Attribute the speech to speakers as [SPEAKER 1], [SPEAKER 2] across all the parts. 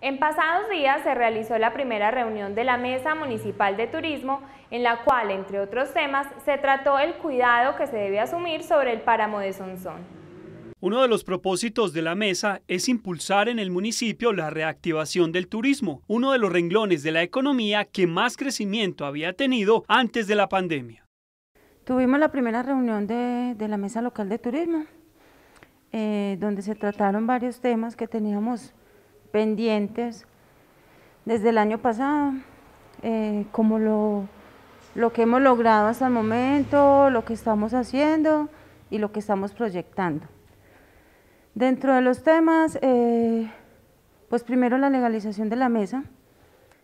[SPEAKER 1] En pasados días se realizó la primera reunión de la Mesa Municipal de Turismo, en la cual, entre otros temas, se trató el cuidado que se debe asumir sobre el páramo de Sonzón.
[SPEAKER 2] Uno de los propósitos de la mesa es impulsar en el municipio la reactivación del turismo, uno de los renglones de la economía que más crecimiento había tenido antes de la pandemia.
[SPEAKER 1] Tuvimos la primera reunión de, la mesa local de turismo, eh, donde se trataron varios temas que teníamos pendientes desde el año pasado, eh, como lo, lo que hemos logrado hasta el momento, lo que estamos haciendo y lo que estamos proyectando. Dentro de los temas, eh, pues primero la legalización de la mesa.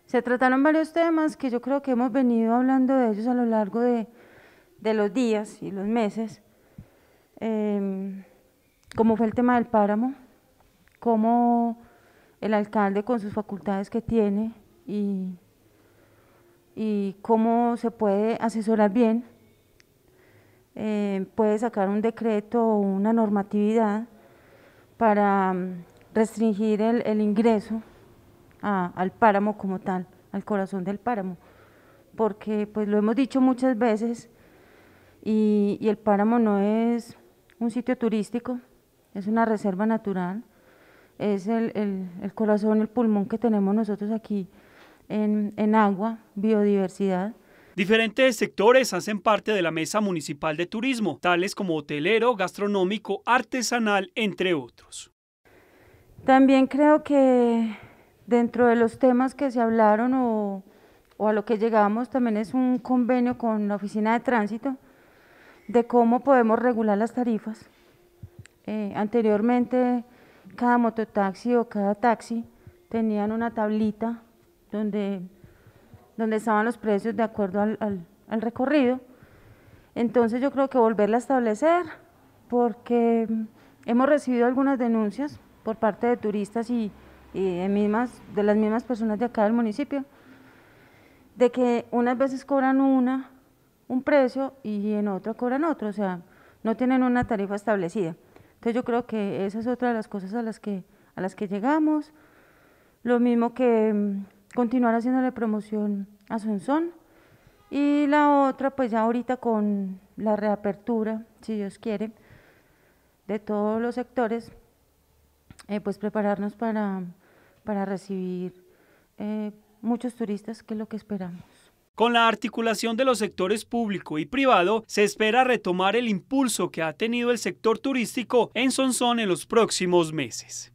[SPEAKER 1] Se trataron varios temas que yo creo que hemos venido hablando de ellos a lo largo de, de los días y los meses, em, como fue el tema del páramo, cómo el alcalde con sus facultades que tiene y, cómo se puede asesorar bien, eh, puede sacar un decreto o una normatividad para mm, restringir el, ingreso al páramo como tal, al corazón del páramo, porque pues lo hemos dicho muchas veces y, y el páramo no es un sitio turístico, es una reserva natural, es el, el, el corazón, el pulmón que tenemos nosotros aquí en, en agua, biodiversidad.
[SPEAKER 2] Diferentes sectores hacen parte de la Mesa Municipal de Turismo, tales como hotelero, gastronómico, artesanal, entre otros.
[SPEAKER 1] También creo que dentro de los temas que se hablaron o, o, a lo que llegamos también es un convenio con la Oficina de Tránsito de cómo podemos regular las tarifas. Eh, anteriormente cada mototaxi o cada taxi tenían una tablita donde, donde estaban los precios de acuerdo al, recorrido. Entonces yo creo que volverla a establecer porque hemos recibido algunas denuncias por parte de turistas y, mismas, de las mismas personas de acá del municipio de que unas veces cobran una, un precio y en otra cobran otro, o sea, no tienen una tarifa establecida. Entonces yo creo que esa es otra de las cosas a las que, a las que llegamos. Lo mismo que mm, continuar haciéndole promoción a Y la otra, pues ya ahorita con la reapertura, si Dios quiere, de todos los sectores, eh, pues prepararnos para, recibir eh, muchos turistas, que es lo que esperamos.
[SPEAKER 2] Con la articulación de los sectores público y privado, se espera retomar el impulso que ha tenido el sector turístico en Sonsón en los próximos meses.